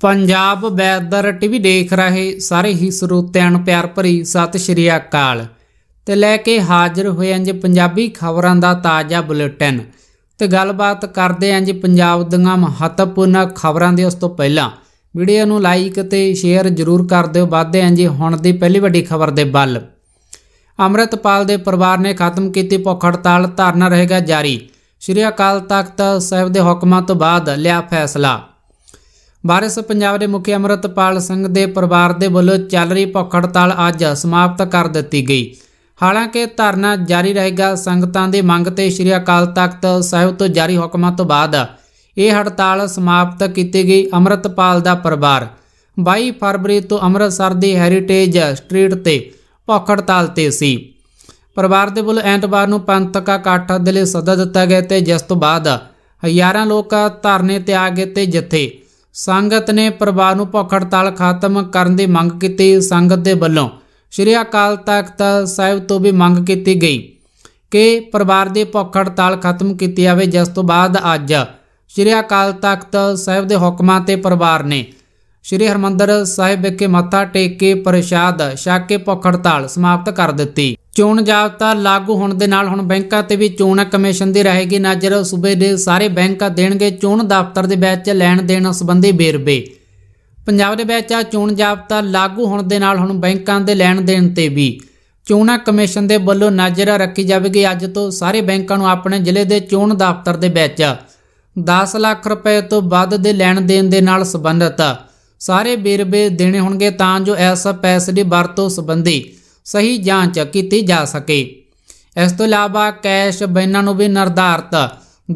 Punjab weather TV ਦੇਖ ਰਹੇ ਸਾਰੇ ਹੀ ਸਰੋਤਿਆਂ ਨੂੰ ਪਿਆਰ ਭਰੀ ਸਤਿ ਸ਼੍ਰੀ ਅਕਾਲ ਤੇ ਲੈ ਕੇ ਹਾਜ਼ਰ ਹੋਏ ਅੰਜ ਪੰਜਾਬੀ ਖਬਰਾਂ ਦਾ ਤਾਜ਼ਾ ਬੁਲੇਟਿਨ ਤੇ ਗੱਲਬਾਤ ਕਰਦੇ ਅੰਜ ਪੰਜਾਬ ਦੀਆਂ ਮਹੱਤਵਪੂਰਨ ਖਬਰਾਂ ਦੇ ਉਸ ਤੋਂ ਪਹਿਲਾਂ ਵੀਡੀਓ ਨੂੰ ਲਾਈਕ ਤੇ ਸ਼ੇਅਰ ਜ਼ਰੂਰ ਕਰ ਦਿਓ ਵਾਦੇ ਅੰਜ ਹੁਣ ਦੀ ਪਹਿਲੀ ਵੱਡੀ ਖਬਰ ਦੇ ਵੱਲ ਅਮਰਤਪਾਲ ਦੇ ਪਰਿਵਾਰ ਨੇ ਖਤਮ ਕੀਤੀ ਭੁੱਖ ਹੜਤਾਲ ਧਰਨਾ ਰਹੇਗਾ ਜਾਰੀ ਸ਼੍ਰੀ ਅਕਾਲ ਤਖਤ ਸਾਹਿਬ ਦੇ ਹੁਕਮਾਂ ਤੋਂ ਬਾਅਦ ਲਿਆ ਫੈਸਲਾ ਵਾਰਿਸ ਪੰਜਾਬ ਦੇ ਮੁਖੀ ਅਮਰਤਪਾਲ ਸਿੰਘ ਦੇ ਪਰਿਵਾਰ ਦੇ ਵੱਲੋਂ ਚੱਲ ਰਹੀ ਭੁੱਖ ਹੜਤਾਲ ਅੱਜ ਸਮਾਪਤ ਕਰ ਦਿੱਤੀ ਗਈ ਹਾਲਾਂਕਿ ਧਰਨਾ ਜਾਰੀ ਰਹੇਗਾ ਸੰਗਤਾਂ ਦੀ ਮੰਗ ਤੇ ਸ੍ਰੀ ਅਕਾਲ ਤਖਤ ਸਾਹਿਬ ਤੋਂ ਜਾਰੀ ਹੁਕਮਾਂ ਤੋਂ ਬਾਅਦ ਇਹ ਹੜਤਾਲ ਸਮਾਪਤ ਕੀਤੀ ਗਈ ਅਮਰਤਪਾਲ ਦਾ ਪਰਿਵਾਰ 22 ਫਰਵਰੀ ਤੋਂ ਅੰਮ੍ਰਿਤਸਰ ਦੀ ਹੈਰੀਟੇਜ ਸਟਰੀਟ ਤੇ ਭੁੱਖ ਹੜਤਾਲ ਤੇ ਸੀ ਪਰਿਵਾਰ ਦੇ ਵੱਲੋਂ ਐਂਟਵਾਰ ਨੂੰ ਪੰਤਕਾ ਕਾਠ ਦੇ ਲਈ ਸੱਦਾ ਦਿੱਤਾ ਗਿਆ ਤੇ ਜਿਸ ਤੋਂ ਬਾਅਦ ਹਜ਼ਾਰਾਂ ਲੋਕ ਧਰਨੇ ਤੇ ਆ ਗਏ ਤੇ ਜਿੱਥੇ ਸੰਗਤ ਨੇ ਪਰਿਵਾਰ ਨੂੰ ਭੁੱਖ ਹੜਤਾਲ ਖਤਮ ਕਰਨ ਦੀ ਮੰਗ ਕੀਤੀ ਸੰਗਤ ਦੇ ਵੱਲੋਂ ਸ਼੍ਰੀ ਅਕਾਲ ਤਖਤ ਸਾਹਿਬ ਤੋਂ ਵੀ ਮੰਗ ਕੀਤੀ ਗਈ ਕਿ ਪਰਿਵਾਰ ਦੀ ਭੁੱਖ ਹੜਤਾਲ ਖਤਮ ਕੀਤੀ ਜਾਵੇ ਜਿਸ ਤੋਂ ਬਾਅਦ ਅੱਜ ਸ਼੍ਰੀ ਅਕਾਲ ਤਖਤ ਸਾਹਿਬ ਦੇ ਹੁਕਮਾਂ ਤੇ ਪਰਿਵਾਰ ਨੇ ਸ਼੍ਰੀ ਹਰਮੰਦਰ ਸਾਹਿਬ ਵਿਖੇ ਮੱਥਾ ਟੇਕ ਕੇ ਪ੍ਰਸ਼ਾਦ ਛਕ ਕੇ ਭੁੱਖ ਹੜਤਾਲ ਸਮਾਪਤ ਕਰ ਦਿੱਤੀ ਚੋਣ ਜਾਬਤਾ ਲਾਗੂ ਹੋਣ ਦੇ ਨਾਲ ਹੁਣ ਬੈਂਕਾਂ ਤੇ ਵੀ ਚੋਣ ਕਮਿਸ਼ਨ ਦੀ ਰਹੇਗੀ ਨਜ਼ਰ ਸੂਬੇ ਦੇ ਸਾਰੇ ਬੈਂਕਾਂ ਦੇਣਗੇ ਚੋਣ ਦਫ਼ਤਰ ਦੇ ਵਿੱਚ ਲੈਣ ਦੇਣ ਸੰਬੰਧੀ ਬੇਰਬੇ ਪੰਜਾਬ ਦੇ ਵਿੱਚ ਆ ਚੋਣ ਜਾਬਤਾ ਲਾਗੂ ਹੋਣ ਦੇ ਨਾਲ ਹੁਣ ਬੈਂਕਾਂ ਦੇ ਲੈਣ ਦੇਣ ਤੇ ਵੀ ਚੋਣ ਕਮਿਸ਼ਨ ਦੇ ਵੱਲੋਂ ਨਜ਼ਰ ਰੱਖੀ ਜਾਵੇਗੀ ਅੱਜ ਤੋਂ ਸਾਰੇ ਬੈਂਕਾਂ ਨੂੰ ਆਪਣੇ ਜ਼ਿਲ੍ਹੇ ਦੇ ਚੋਣ ਦਫ਼ਤਰ ਦੇ ਵਿੱਚ 10 ਲੱਖ ਰੁਪਏ ਤੋਂ ਵੱਧ ਦੇ ਲੈਣ ਦੇਣ ਦੇ ਨਾਲ ਸੰਬੰਧਤ ਸਾਰੇ ਬੇਰਬੇ ਦੇਣੇ ਹੋਣਗੇ ਤਾਂ ਜੋ ਐਸਾ ਪੈਸੇ ਦੀ ਵਰਤੋਂ ਸੰਬੰਧੀ ਸਹੀ ਜਾਂਚ ਕੀਤੀ ਜਾ ਸਕੇ ਇਸ ਤੋਂ ਇਲਾਵਾ ਕੈਸ਼ ਬੈਨਾਂ ਨੂੰ ਵੀ ਨਿਰਧਾਰਤ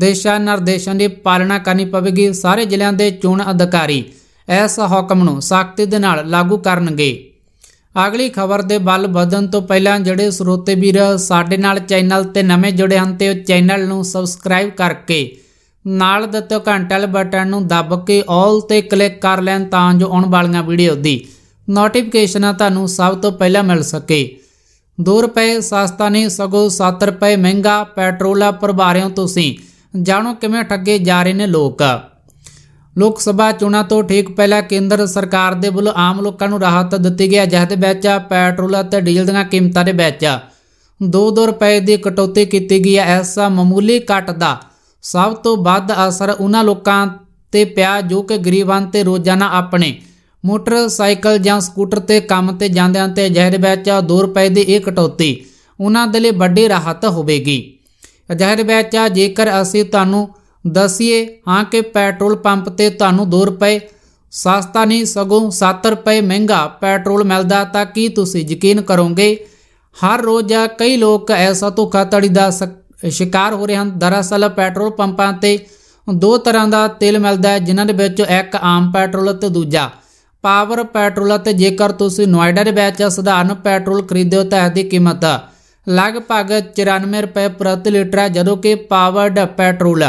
ਦਿਸ਼ਾ ਨਿਰਦੇਸ਼ਾਂ ਦੀ ਪਾਲਣਾ ਕਰਨੀ ਪਵੇਗੀ ਸਾਰੇ ਜ਼ਿਲ੍ਹਿਆਂ ਦੇ ਚੋਣ ਅਧਿਕਾਰੀ ਇਸ ਹੁਕਮ ਨੂੰ ਸਖਤੀ ਦੇ ਨਾਲ ਲਾਗੂ ਕਰਨਗੇ ਅਗਲੀ ਖਬਰ ਦੇ ਬਲ ਵਧਣ ਤੋਂ ਪਹਿਲਾਂ ਜਿਹੜੇ ਸਰੋਤੇ ਵੀਰ ਸਾਡੇ ਨਾਲ ਚੈਨਲ ਤੇ ਨਵੇਂ ਜੁੜੇ ਹਨ ਤੇ ਉਹ ਚੈਨਲ ਨੂੰ ਸਬਸਕ੍ਰਾਈਬ ਕਰਕੇ ਨਾਲ ਦਿੱਤੇ ਘੰਟੇ ਵਾਲੇ ਬਟਨ ਨੂੰ ਦੱਬ ਕੇ ਆਲ ਤੇ ਕਲਿੱਕ ਕਰ ਲੈਣ ਤਾਂ ਜੋ ਆਉਣ ਵਾਲੀਆਂ ਵੀਡੀਓ ਦੀ ਨੋਟੀਫਿਕੇਸ਼ਨਾਂ ਤੁਹਾਨੂੰ ਸਭ ਤੋਂ ਪਹਿਲਾਂ ਮਿਲ ਸਕੇ 2 ਰੁਪਏ ਸਸਤਾ ਨਹੀਂ ਸਗੋਂ 7 ਰੁਪਏ ਮਹਿੰਗਾ ਪੈਟਰੋਲ ਆ ਭਰਵਾ ਤੁਸੀਂ ਜਾਣੋ ਕਿਵੇਂ ਠੱਗੇ ਜਾ ਰਹੇ ਨੇ ਲੋਕ ਲੋਕ ਸਭਾ ਚੋਣਾਂ ਤੋਂ ਠੀਕ ਪਹਿਲਾਂ ਕੇਂਦਰ ਸਰਕਾਰ ਦੇ ਵੱਲੋਂ ਆਮ ਲੋਕਾਂ ਨੂੰ ਰਾਹਤ ਦਿੱਤੀ ਗਿਆ ਜਿਹਦੇ ਵਿੱਚ ਪੈਟਰੋਲ ਅਤੇ ਡੀਜ਼ਲ ਦੀਆਂ ਕੀਮਤਾਂ ਦੇ ਵਿੱਚ 2-2 ਰੁਪਏ ਦੀ ਕਟੌਤੀ ਕੀਤੀ ਗਈ ਹੈ ਐਸਾ ਮਾਮੂਲੀ ਘਟ ਦਾ ਸਭ ਤੋਂ ਵੱਧ ਅਸਰ ਉਹਨਾਂ ਲੋਕਾਂ ਤੇ ਪਿਆ ਜੋ ਕਿ ਗਰੀਬਾਂ ਤੇ ਰੋਜ਼ਾਨਾ ਆਪਣੇ ਮੋਟਰਸਾਈਕਲ ਜਾਂ ਸਕੂਟਰ ਤੇ ਕੰਮ ਤੇ ਜਾਂਦਿਆਂ ਤੇ ਜ਼ਹਿਰ ਵਿੱਚ 2 ਰੁਪਏ ਦੀ ਇਹ ਕਟੌਤੀ ਉਹਨਾਂ ਦੇ ਲਈ ਵੱਡੀ ਰਾਹਤ ਹੋਵੇਗੀ ਜ਼ਹਿਰ ਵਿੱਚ ਜੇਕਰ ਅਸੀਂ ਤੁਹਾਨੂੰ ਦੱਸੀਏ ਹਾਂ ਕਿ ਪੈਟਰੋਲ ਪੰਪ ਤੇ ਤੁਹਾਨੂੰ 2 ਰੁਪਏ ਸਸਤਾ ਨਹੀਂ ਸਗੋਂ 7 ਰੁਪਏ ਮਹਿੰਗਾ ਪੈਟਰੋਲ ਮਿਲਦਾ ਤਾਂ ਕੀ ਤੁਸੀਂ ਯਕੀਨ ਕਰੋਗੇ ਹਰ ਰੋਜ਼ ਕਈ ਲੋਕ ਐਸਾ ਧੋਖਾਧੜੀ ਦਾ ਸ਼ਿਕਾਰ ਹੋ ਰਹੇ ਹਨ ਦਰਅਸਲ ਪੈਟਰੋਲ ਪੰਪਾਂ ਤੇ ਦੋ ਤਰ੍ਹਾਂ ਦਾ ਤੇਲ ਮਿਲਦਾ ਹੈ ਜਿਨ੍ਹਾਂ ਦੇ ਵਿੱਚ ਇੱਕ ਆਮ ਪੈਟਰੋਲ ਤੇ ਦੂਜਾ ਪਾਵਰ ਪੈਟਰੋਲ ਅਤੇ ਜੇਕਰ ਤੁਸੀਂ ਨੋਇਡਾ ਦੇ ਵਿੱਚ ਸਧਾਰਨ ਪੈਟਰੋਲ ਖਰੀਦਦੇ ਹੋ ਤਾਂ ਇਹਦੀ ਕੀਮਤ ਲਗਭਗ 94 ਰੁਪਏ ਪ੍ਰਤੀ ਲੀਟਰ ਹੈ ਜਦੋਂ ਕਿ ਪਾਵਰਡ ਪੈਟਰੋਲ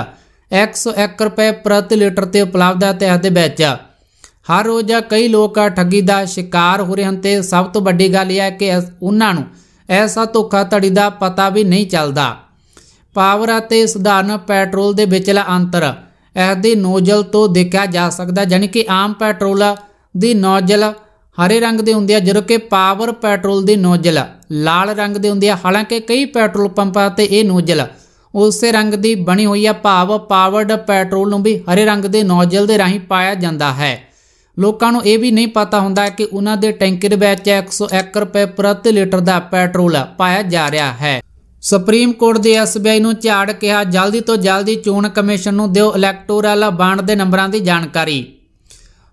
101 ਰੁਪਏ ਪ੍ਰਤੀ ਲੀਟਰ ਤੇ ਉਪਲਬਧ ਹੈ ਤੇ ਇਹਦੇ ਦੇ ਵਿੱਚ ਹਰ ਰੋਜ਼ ਕਈ ਲੋਕ ਠੱਗੀ ਦਾ ਸ਼ਿਕਾਰ ਹੋ ਰਹੇ ਹਨ ਤੇ ਸਭ ਤੋਂ ਵੱਡੀ ਗੱਲ ਇਹ ਹੈ ਕਿ ਉਹਨਾਂ ਨੂੰ ਐਸਾ ਧੋਖਾ ਧੜੀ ਦਾ ਪਤਾ ਵੀ ਨਹੀਂ ਚੱਲਦਾ ਪਾਵਰ ਅਤੇ ਸਧਾਰਨ ਪੈਟਰੋਲ ਦੇ ਵਿਚਲਾ ਅੰਤਰ ਇਹਦੇ ਨੋਜ਼ਲ ਤੋਂ ਦੇਖਿਆ ਜਾ ਸਕਦਾ ਜਾਨੀ ਕਿ ਆਮ ਪੈਟਰੋਲ ਦੇ ਨੋਜ਼ਲ ਹਰੇ ਰੰਗ ਦੇ ਹੁੰਦੇ ਆ ਜਦੋਂ ਕਿ ਪਾਵਰ ਪੈਟਰੋਲ ਦੇ ਨੋਜ਼ਲ ਲਾਲ ਰੰਗ ਦੇ ਹੁੰਦੇ ਆ ਹਾਲਾਂਕਿ ਕਈ ਪੈਟਰੋਲ ਪੰਪਾਂ ਤੇ ਇਹ ਨੋਜ਼ਲ ਉਸੇ ਰੰਗ ਦੀ ਬਣੀ ਹੋਈ ਆ ਭਾਵ ਪਾਵਰਡ ਪੈਟਰੋਲ ਨੂੰ ਵੀ ਹਰੇ ਰੰਗ ਦੇ ਨੋਜ਼ਲ ਦੇ ਰਾਹੀਂ ਪਾਇਆ ਜਾਂਦਾ ਹੈ ਲੋਕਾਂ ਨੂੰ ਇਹ ਵੀ ਨਹੀਂ ਪਤਾ ਹੁੰਦਾ ਕਿ ਉਹਨਾਂ ਦੇ ਟੈਂਕਰ ਦੇ ਵਿੱਚ 101 ਰੁਪਏ ਪ੍ਰਤੀ ਲੀਟਰ ਦਾ ਪੈਟਰੋਲ ਪਾਇਆ ਜਾ ਰਿਹਾ ਹੈ ਸੁਪਰੀਮ ਕੋਰਟ ਦੇ ਐਸਬੀਆਈ ਨੂੰ ਝਾੜ ਕਿਹਾ ਜਲਦੀ ਤੋਂ ਜਲਦੀ ਚੋਣ ਕਮਿਸ਼ਨ ਨੂੰ ਦਿਓ ਇਲੈਕਟੋਰਲ ਬਾਂਡ ਦੇ ਨੰਬਰਾਂ ਦੀ ਜਾਣਕਾਰੀ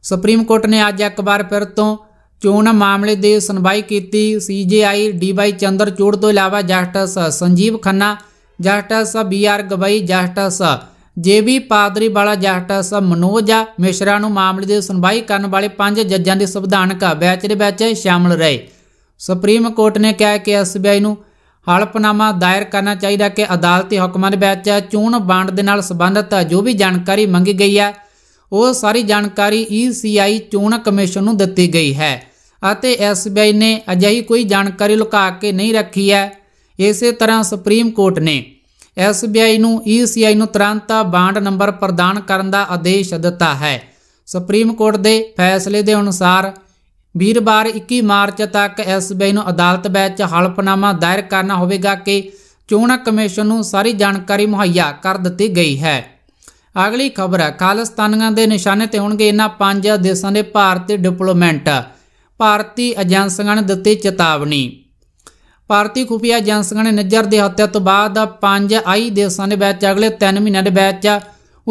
ਸੁਪਰੀਮ ਕੋਰਟ ਨੇ ਅੱਜ ਇੱਕ ਵਾਰ ਫਿਰ ਤੋਂ ਚੋਣ ਮਾਮਲੇ ਦੀ ਸੁਣਵਾਈ ਕੀਤੀ ਸੀਜੀਆਈ ਡੀਵਾਈ ਚੰਦਰ ਤੋਂ ਇਲਾਵਾ justice Sanjiv Khanna justice B R Gavai justice J B Pardiwala justice Manoj Mishra ਨੂੰ ਮਾਮਲੇ ਦੀ ਸੁਣਵਾਈ ਕਰਨ ਵਾਲੇ ਪੰਜ ਜੱਜਾਂ ਦੇ ਸੰਵਿਧਾਨਕ ਬੈਚ ਦੇ ਵਿੱਚ ਸ਼ਾਮਲ ਰਹੇ ਸੁਪਰੀਮ ਕੋਰਟ ਨੇ ਕਿਹਾ ਕਿ ਐਸਬੀਆਈ ਨੂੰ ਹਲਫਨਾਮਾ ਦਾਇਰ ਕਰਨਾ ਚਾਹੀਦਾ ਕਿ ਅਦਾਲਤੀ ਹੁਕਮਾਂ ਦੇ ਵਿੱਚ ਚੋਣ ਬਾਂਡ ਦੇ ਨਾਲ ਸੰਬੰਧਿਤ ਜੋ ਵੀ ਜਾਣਕਾਰੀ ਮੰਗੀ ਗਈ ਹੈ ਉਹ ਸਾਰੀ ਜਾਣਕਾਰੀ ਈਸੀਆਈ ਚੋਣ ਕਮਿਸ਼ਨ ਨੂੰ ਦਿੱਤੀ ਗਈ ਹੈ ਅਤੇ ਐਸਬੀਆਈ ਨੇ ਅਜਿਹੀ ਕੋਈ ਜਾਣਕਾਰੀ ਲੁਕਾ ਕੇ ਨਹੀਂ ਰੱਖੀ ਹੈ ਇਸੇ ਤਰ੍ਹਾਂ ਸੁਪਰੀਮ ਕੋਰਟ ਨੇ ਐਸਬੀਆਈ ਨੂੰ ਈਸੀਆਈ ਨੂੰ ਤੁਰੰਤ ਬਾਂਡ ਨੰਬਰ ਪ੍ਰਦਾਨ ਕਰਨ ਦਾ ਆਦੇਸ਼ ਦਿੱਤਾ ਹੈ ਸੁਪਰੀਮ ਕੋਰਟ ਦੇ ਫੈਸਲੇ ਦੇ ਅਨੁਸਾਰ ਵੀਰਵਾਰ 21 ਮਾਰਚ ਤੱਕ ਐਸਬੀਆਈ ਨੂੰ ਅਦਾਲਤ ਵਿੱਚ ਹਲਫਨਾਮਾ ਦਾਇਰ ਕਰਨਾ ਹੋਵੇਗਾ ਕਿ ਚੋਣ ਕਮਿਸ਼ਨ ਨੂੰ ਸਾਰੀ ਜਾਣਕਾਰੀ ਮੁਹੱਈਆ ਕਰ ਦਿੱਤੀ ਗਈ ਹੈ ਅਗਲੀ ਖਬਰ ਹੈ ਖਾਲਿਸਤਾਨੀਆਂ ਦੇ ਨਿਸ਼ਾਨੇ ਤੇ ਹੋਣਗੇ ਇਹਨਾਂ ਪੰਜ ਦੇਸ਼ਾਂ ਦੇ ਭਾਰਤੀ ਡਿਪਲੋਮੈਂਟ ਭਾਰਤੀ ਏਜੰਸੀਆਂ ਨੇ ਦਿੱਤੀ ਚੇਤਾਵਨੀ ਭਾਰਤੀ ਖੁਫੀਆ ਏਜੰਸੀਆਂ ਨੇ ਨਜ਼ਰ ਦੇ ਹੱਤਿਆ ਤੋਂ ਬਾਅਦ ਪੰਜ ਆਈ ਦੇਸ਼ਾਂ ਦੇ ਵਿੱਚ ਅਗਲੇ 3 ਮਹੀਨਿਆਂ ਦੇ ਵਿੱਚ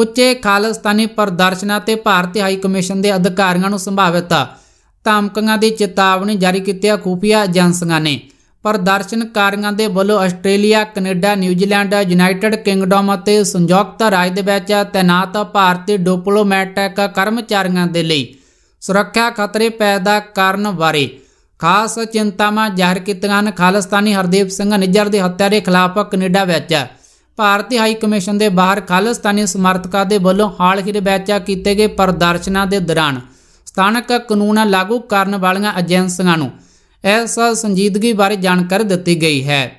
ਉੱਚੇ ਖਾਲਿਸਤਾਨੀ ਪ੍ਰਦਰਸ਼ਨਾਂ ਤੇ ਭਾਰਤੀ ਹਾਈ ਕਮਿਸ਼ਨ ਦੇ ਅਧਿਕਾਰੀਆਂ ਨੂੰ ਸੰਭਾਵਿਤ ਧਮਕੀਆਂ ਦੀ ਚੇਤਾਵਨੀ ਜਾਰੀ ਕੀਤੀ ਹੈ ਖੁਫੀਆ ਏਜੰਸੀਆਂ ਨੇ ਪ੍ਰਦਰਸ਼ਨਕਾਰੀਆਂ ਦੇ ਵੱਲੋਂ Australia Canada New Zealand United Kingdom ਅਤੇ ਸੰਯੁਕਤ ਰਾਜ ਦੇ ਵਿੱਚ ਤਾਇਨਾਤ ਭਾਰਤੀ ਡਿਪਲੋਮੈਟਿਕ ਕਰਮਚਾਰੀਆਂ ਦੇ ਲਈ ਸੁਰੱਖਿਆ ਖਤਰੇ ਪੈਦਾ ਕਰਨ ਬਾਰੇ ਖਾਸ ਚਿੰਤਾਵਾਂ ਜ਼ਾਹਰ ਕੀਤੀਆਂ ਹਨ ਖਾਲਸਤਾਨੀ ਹਰਦੀਪ ਸਿੰਘ ਨਿੱਜਰ ਦੀ ਹੱਤਿਆ ਦੇ ਖਿਲਾਫ ਕੈਨੇਡਾ ਵਿੱਚ ਭਾਰਤੀ ਹਾਈ ਕਮਿਸ਼ਨ ਦੇ ਬਾਹਰ ਖਾਲਸਤਾਨੀ ਸਮਰਥਕਾਂ ਦੇ ਵੱਲੋਂ ਹਾਲ ਹੀ ਦੇ ਵਿੱਚ ਕੀਤੇ ਗਏ ਪ੍ਰਦਰਸ਼ਨਾਂ ਦੇ ਦੌਰਾਨ ਸਥਾਨਕ ਕਾਨੂੰਨ ਲਾਗੂ ਕਰਨ ਵਾਲੀਆਂ ਏਜੰਸੀਆਂ ਨੂੰ ਇਸ ਸੰਜੀਦਗੀ ਬਾਰੇ ਜਾਣਕਾਰੀ ਦਿੱਤੀ ਗਈ ਹੈ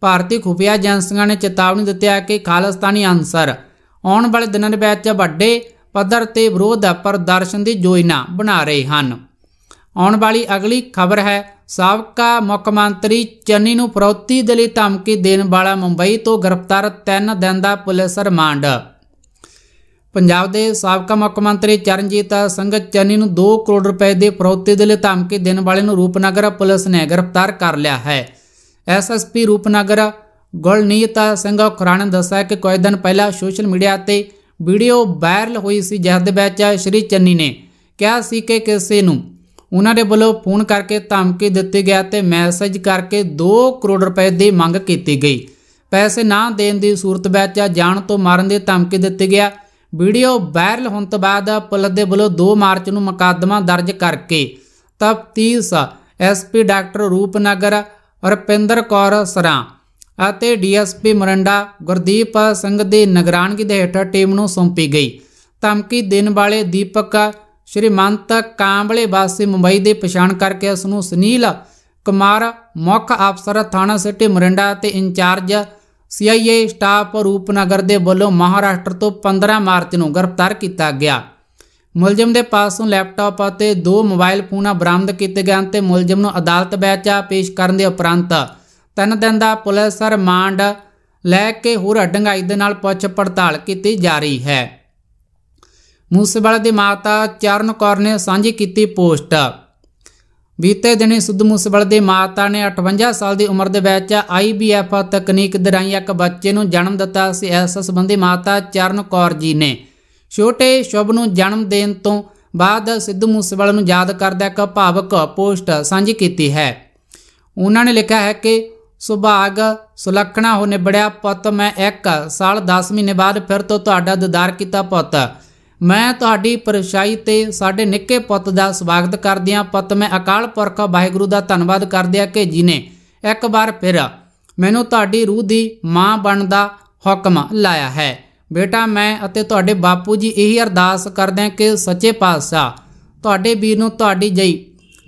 ਭਾਰਤੀ ਖੁਫੀਆ ਏਜੰਸੀਆਂ ਨੇ ਚੇਤਾਵਨੀ ਦਿੱਤੀ ਹੈ ਕਿ ਖਾਲਸਤਾਨੀ ਅੰਸਰ ਆਉਣ ਵਾਲੇ ਦਿਨਾਂ ਦੇ ਵਿੱਚ ਵੱਡੇ ਪੱਧਰ ਤੇ ਵਿਰੋਧ ਪ੍ਰਦਰਸ਼ਨ ਦੀ ਯੋਜਨਾ ਬਣਾ ਰਹੇ ਹਨ ਆਉਣ ਵਾਲੀ ਅਗਲੀ ਖਬਰ ਹੈ ਸਾਬਕਾ ਮੁੱਖ ਮੰਤਰੀ ਚੰਨੀ ਨੂੰ ਫਰੋਤੀ ਦੇ ਲਈ ਧਮਕੀ ਦੇਣ ਵਾਲਾ ਮੁੰਬਈ ਤੋਂ ਗ੍ਰਿਫਤਾਰ 3 ਦਿਨ ਦਾ ਪੁਲਿਸ ਰਿਮਾਂਡ ਪੰਜਾਬ ਦੇ ਸਾਬਕਾ ਮੁੱਖ ਮੰਤਰੀ ਚਰਨਜੀਤ ਸਿੰਘ ਚੰਨੀ ਨੂੰ 2 ਕਰੋੜ ਰੁਪਏ ਦੇ ਫਰੌਤੇ ਦੇ ਲਈ ਧਮਕੀ ਦੇਣ ਵਾਲੇ ਨੂੰ ਰੂਪਨਗਰ ਪੁਲਿਸ ਨੇ ਗ੍ਰਿਫਤਾਰ ਕਰ ਲਿਆ ਹੈ ਐਸਐਸਪੀ ਰੂਪਨਗਰ ਗੁਲਨੀਤ ਸਿੰਘ ਖੁਰਾਣਾ ਦੱਸਿਆ ਕਿ ਕੁਝ ਦਿਨ ਪਹਿਲਾਂ ਸੋਸ਼ਲ ਮੀਡੀਆ ਤੇ ਵੀਡੀਓ ਵਾਇਰਲ ਹੋਈ ਸੀ ਜਿਸ ਦੇ ਵਿੱਚ ਸ਼੍ਰੀ ਚੰਨੀ ਨੇ ਕਿਹਾ ਸੀ ਕਿ ਕਿਸੇ ਨੂੰ ਉਹਨਾਂ ਦੇ ਵੱਲੋਂ ਫੋਨ ਕਰਕੇ ਧਮਕੀ ਦਿੱਤੀ ਗਿਆ ਤੇ ਮੈਸੇਜ ਕਰਕੇ 2 ਕਰੋੜ ਰੁਪਏ ਦੀ ਮੰਗ ਕੀਤੀ ਗਈ ਪੈਸੇ ਨਾ ਦੇਣ ਦੀ ਸੂਰਤ ਵਿੱਚ ਜਾਣ ਤੋਂ ਮਾਰਨ ਦੇ ਧਮਕੀ ਦਿੱਤੀ ਗਿਆ ਵੀਡੀਓ ਵਾਇਰਲ ਹੋਣ ਤੋਂ ਬਾਅਦ ਪੁਲਿਸ ਦੇ ਵੱਲੋਂ 2 ਮਾਰਚ ਨੂੰ ਮੁਕੱਦਮਾ ਦਰਜ ਕਰਕੇ ਤਫਤੀਸ਼ ਐਸਪੀ ਡਾਕਟਰ ਰੂਪਨਗਰ ਰਪਿੰਦਰ ਕੌਰ ਸਰਾ ਅਤੇ ਡੀਐਸਪੀ ਮਰੰਡਾ ਗੁਰਦੀਪ ਸਿੰਘ ਦੀ ਨਿਗਰਾਨੀ ਦੇ ਹੇਠ ਟੀਮ ਨੂੰ ਸੌਂਪੀ ਗਈ ਧਮਕੀ ਦੇਣ ਵਾਲੇ ਦੀਪਕ ਸ਼੍ਰੀਮੰਤ ਕਾਂਬਲੇ ਵਾਸੀ ਮੁੰਬਈ ਦੇ ਪਛਾਣ ਕਰਕੇ ਉਸ ਨੂੰ ਸੁਨੀਲ ਕੁਮਾਰ ਮੁੱਖ ਅਫਸਰ ਥਾਣਾ ਸਿਟੀ ਮਰੰਡਾ ਤੇ ਇੰਚਾਰਜ ਸੀਆਈਏ ਸਟਾਫ ਰੂਪਨਗਰ ਦੇ ਵੱਲੋਂ ਮਹਾਰਾਸ਼ਟਰ ਤੋਂ 15 ਮਾਰਚ ਨੂੰ ਗ੍ਰਿਫਤਾਰ ਕੀਤਾ ਗਿਆ ਮੁਲਜ਼ਮ ਦੇ ਪਾਸੋਂ ਲੈਪਟਾਪ ਅਤੇ ਦੋ ਮੋਬਾਈਲ ਫੋਨਾਂ ਬਰਾਮਦ ਕੀਤੇ ਗਏ ਅਤੇ ਮੁਲਜ਼ਮ ਨੂੰ ਅਦਾਲਤ ਵਿੱਚ ਪੇਸ਼ ਕਰਨ ਦੇ ਉਪਰੰਤ ਤਿੰਨ ਦਿਨ ਦਾ ਪੁਲਿਸ ਰਿਮਾਂਡ ਲੈ ਕੇ ਹੋਰ ਡੰਗਾਈ ਦੇ ਨਾਲ ਪੁੱਛ ਪੜਤਾਲ ਕੀਤੀ ਜਾ ਰਹੀ ਹੈ ਮੂਸੇਵਾਲਾ ਦੀ ਮਾਤਾ ਚਰਨ ਕੌਰ ਨੇ ਸਾਂਝੀ ਕੀਤੀ ਪੋਸਟ ਬੀਤੇ ਦਿਨੀ ਸੁੱਧ ਮੂਸੇਵਾਲੇ ਦੀ ਮਾਤਾ ਨੇ 58 ਸਾਲ ਦੀ ਉਮਰ ਦੇ ਵਿੱਚ ਆਈਬੀਐਫ ਤਕਨੀਕ ਦਰਾਈ ਇੱਕ ਬੱਚੇ ਨੂੰ ਜਨਮ ਦਿੱਤਾ ਸੀ ਇਸ ਸੰਬੰਧੀ ਮਾਤਾ ਚਰਨ ਕੌਰ ਜੀ ਨੇ ਛੋਟੇ ਸ਼ੁਭ ਨੂੰ ਜਨਮ ਦੇਣ ਤੋਂ ਬਾਅਦ ਸਿੱਧੂ ਮੂਸੇਵਾਲੇ ਨੂੰ ਯਾਦ ਕਰਦਾ ਇੱਕ ਭਾਵਕ ਪੋਸਟ ਸਾਂਝੀ ਕੀਤੀ ਹੈ ਉਹਨਾਂ ਨੇ ਲਿਖਿਆ ਹੈ ਕਿ ਸੁਭਾਗ ਸੁਲੱਖਣਾ ਹੋ ਨਿਬੜਿਆ ਪੁੱਤ ਮੈਂ 1 ਸਾਲ 10 ਮਹੀਨੇ ਬਾਅਦ ਫਿਰ ਤੋਂ ਤੁਹਾਡਾ ਦੀਦਾਰ ਕੀਤਾ ਪੁੱਤ ਮੈਂ ਤੁਹਾਡੀ ਪਰਛਾਈ ਤੇ ਸਾਡੇ ਨਿੱਕੇ ਪੁੱਤ ਦਾ ਸਵਾਗਤ ਕਰਦਿਆਂ ਪੁੱਤ ਮੈਂ ਅਕਾਲ ਪੁਰਖ ਵਾਹਿਗੁਰੂ ਦਾ ਧੰਨਵਾਦ ਕਰਦਿਆਂ ਕਿ ਜੀ ਨੇ ਇੱਕ ਵਾਰ ਫਿਰ ਮੈਨੂੰ ਤੁਹਾਡੀ ਰੂਹ ਦੀ ਮਾਂ ਬਣਨ ਦਾ ਹੁਕਮ ਲਾਇਆ ਹੈ ਬੇਟਾ ਮੈਂ ਅਤੇ ਤੁਹਾਡੇ ਬਾਪੂ ਜੀ ਇਹੀ ਅਰਦਾਸ ਕਰਦੇ ਹਾਂ ਕਿ ਸੱਚੇ ਪਾਤਸ਼ਾਹ ਤੁਹਾਡੇ ਵੀਰ ਨੂੰ ਤੁਹਾਡੀ ਜਈ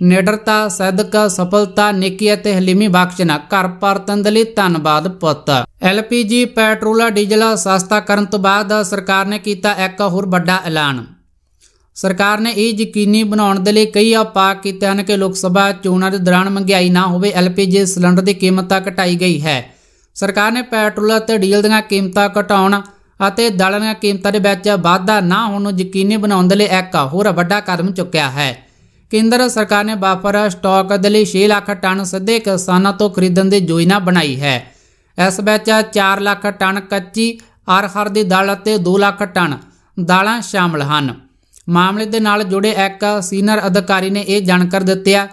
ਨਿਡਰਤਾ ਸਦਕਾ ਸਫਲਤਾ ਨੇਕੀ ਅਤੇ ਹਲੀਮੀ ਬਖਸ਼ਣਾ ਘਰ ਪਰਤਨ ਦੇ ਲਈ ਧੰਨਵਾਦ ਪੁੱਤ ਐਲਪੀਜੀ ਪੈਟਰੋਲਾ ਡੀਜ਼ਲ ਸਸਤਾ ਕਰਨ ਤੋਂ ਬਾਅਦ ਸਰਕਾਰ ਨੇ ਕੀਤਾ ਇੱਕ ਹੋਰ ਵੱਡਾ ਐਲਾਨ ਸਰਕਾਰ ਨੇ ਇਹ ਯਕੀਨੀ ਬਣਾਉਣ ਦੇ ਲਈ ਕਈ ਉਪਾਅ ਕੀਤੇ ਹਨ ਕਿ ਲੋਕ ਸਭਾ ਚੋਣਾਂ ਦੇ ਦੌਰਾਨ ਮੰਗਾਈ ਨਾ ਹੋਵੇ ਐਲਪੀਜੀ ਸਿਲੰਡਰ ਦੀ ਕੀਮਤਾਂ ਘਟਾਈ ਗਈ ਹੈ ਸਰਕਾਰ ਨੇ ਪੈਟਰੋਲ ਅਤੇ ਡੀਜ਼ਲ ਦੀਆਂ ਕੀਮਤਾਂ ਘਟਾਉਣ ਅਤੇ ਦਾਲਾਂ ਦੀਆਂ ਕੀਮਤਾਂ ਦੇ ਵਿੱਚ ਵਾਧਾ ਨਾ ਹੋਣ ਨੂੰ ਯਕੀਨੀ ਬਣਾਉਣ ਦੇ ਲਈ ਇੱਕ ਹੋਰ ਵੱਡਾ ਕਦਮ ਚੁੱਕਿਆ ਹੈ ਕੇਂਦਰ ਸਰਕਾਰ ਨੇ ਬਾਫਰ ਸਟਾਕ ਦੇ ਲਈ 6 ਲੱਖ ਟਨ ਸਿੱਧੇ ਕਿਸਾਨਾਂ ਤੋਂ ਖਰੀਦਣ ਦੀ ਯੋਜਨਾ ਬਣਾਈ ਹੈ ਇਸ ਵਿੱਚ 4 ਲੱਖ ਟਨ ਕੱਚੀ ਆਰਹਰ ਦੀ ਦਾਲ ਅਤੇ 2 ਲੱਖ ਟਨ ਦਾਲਾਂ ਸ਼ਾਮਲ ਹਨ ਮਾਮਲੇ ਦੇ ਨਾਲ ਜੁੜੇ ਇੱਕ ਸੀਨੀਅਰ ਅਧਿਕਾਰੀ ਨੇ ਇਹ ਜਾਣਕਾਰੀ ਦਿੱਤੀ ਹੈ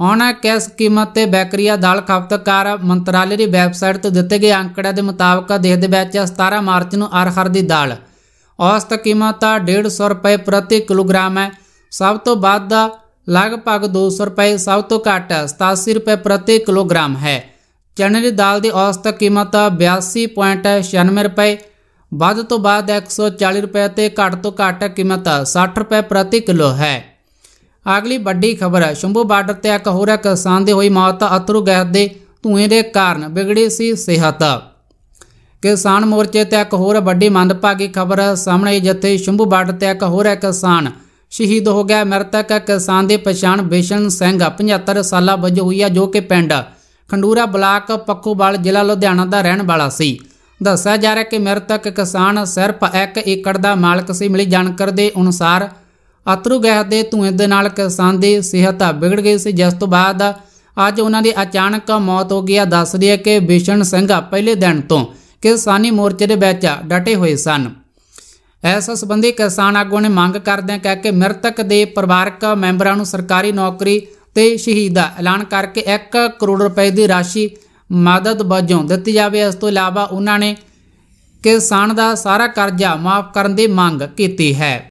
ਹੁਣ ਕਿਸ ਕੀਮਤ ਤੇ ਬੈਕਰੀਆ ਦਾਲ ਖਪਤਕਾਰ ਮੰਤਰਾਲੇ ਦੀ ਵੈਬਸਾਈਟ ਤੇ ਦਿੱਤੇ ਗਏ ਅੰਕੜਿਆਂ ਦੇ ਮੁਤਾਬਕ ਦੇਸ਼ ਦੇ ਵਿੱਚ 17 ਮਾਰਚ ਨੂੰ ਅਰਹਰ ਦੀ ਦਾਲ ਔਸਤ ਕੀਮਤ 150 ਰੁਪਏ ਪ੍ਰਤੀ ਕਿਲੋਗ੍ਰਾਮ ਹੈ ਸਭ ਤੋਂ ਵੱਧ ਲਗਭਗ 200 ਰੁਪਏ ਸਭ ਤੋਂ ਘੱਟ 87 ਰੁਪਏ ਪ੍ਰਤੀ ਕਿਲੋਗ੍ਰਾਮ ਹੈ ਚਣੇ ਦੀ ਦਾਲ ਦੀ ਔਸਤ ਕੀਮਤ 82.96 ਰੁਪਏ ਵੱਧ ਤੋਂ ਵੱਧ 140 ਰੁਪਏ ਤੇ ਘੱਟ ਤੋਂ ਘੱਟ ਕੀਮਤ 60 ਰੁਪਏ ਪ੍ਰਤੀ ਕਿਲੋ ਹੈ ਅਗਲੀ ਵੱਡੀ ਖਬਰ ਹੈ ਸ਼ੰਭੂ ਬਾਰਡਰ ਤੇ ਇੱਕ ਹੋਰ ਕਿਸਾਨ ਦੀ ਹੋਈ ਮੌਤ ਅਤਰੂ ਗੈਸ ਦੇ ਧੂਏ ਦੇ ਕਾਰਨ ਵਿਗੜੀ ਸੀ ਸਿਹਤ ਕਿਸਾਨ ਮੋਰਚੇ ਤੇ ਇੱਕ ਹੋਰ ਵੱਡੀ ਮੰਦਭਾਗੀ ਖਬਰ ਸਾਹਮਣੇ ਜਿੱਥੇ ਸ਼ੰਭੂ ਬਾਰਡਰ ਤੇ ਇੱਕ ਹੋਰ ਕਿਸਾਨ ਸ਼ਹੀਦ ਹੋ ਗਿਆ ਮਰਤਕ ਕਿਸਾਨ ਦੇ ਪਛਾਣ ਬਿਸ਼ਨ ਸਿੰਘ 75 ਸਾਲਾ ਵਜੋਂ ਹੋਈ ਆ ਜੋ ਕਿ ਪਿੰਡ ਖੰਡੂਰਾ ਬਲਾਕ ਪੱਖੋਵਾਲ ਜ਼ਿਲ੍ਹਾ ਲੁਧਿਆਣਾ ਦਾ ਰਹਿਣ ਵਾਲਾ ਸੀ ਦੱਸਿਆ ਜਾ ਰਿਹਾ ਕਿ ਮਰਤਕ ਕਿਸਾਨ ਸਿਰਫ 1 ਏਕੜ ਦਾ ਮਾਲਕ ਸੀ ਮਿਲੀ ਜਾਣਕਾਰੀ ਦੇ ਅਨੁਸਾਰ ਅਤਰੂ ਗੈਸ ਦੇ ਧੂਏ ਦੇ ਨਾਲ ਕਿਸਾਨ ਦੀ ਸਿਹਤ ਵਿਗੜ ਗਈ ਸੀ ਜਿਸ ਤੋਂ ਬਾਅਦ ਅੱਜ ਉਹਨਾਂ ਦੀ ਅਚਾਨਕ ਮੌਤ ਹੋ ਗਈ ਆ ਦੱਸਦੀ ਹੈ ਕਿ ਬਿਸ਼ਨ ਸਿੰਘ ਪਹਿਲੇ ਦਿਨ ਤੋਂ ਕਿਸਾਨੀ ਮੋਰਚੇ ਦੇ ਵਿੱਚ ਡਟੇ ਹੋਏ ਸਨ ਇਸ ਸੰਬੰਧੀ ਕਿਸਾਨ ਆਗੂਆਂ ਨੇ ਮੰਗ ਕਰਦਿਆਂ ਕਹਿ ਕੇ ਮ੍ਰਿਤਕ ਦੇ ਪਰਿਵਾਰਕ ਮੈਂਬਰਾਂ ਨੂੰ ਸਰਕਾਰੀ ਨੌਕਰੀ ਤੇ ਸ਼ਹੀਦ ਦਾ ਐਲਾਨ ਕਰਕੇ 1 ਕਰੋੜ ਰੁਪਏ ਦੀ ਰਾਸ਼ੀ ਮਦਦ ਵਜੋਂ ਦਿੱਤੀ ਜਾਵੇ ਇਸ ਤੋਂ ਇਲਾਵਾ ਉਹਨਾਂ ਨੇ ਕਿਸਾਨ ਦਾ ਸਾਰਾ ਕਰਜ਼ਾ ਮਾਫ ਕਰਨ ਦੀ ਮੰਗ ਕੀਤੀ ਹੈ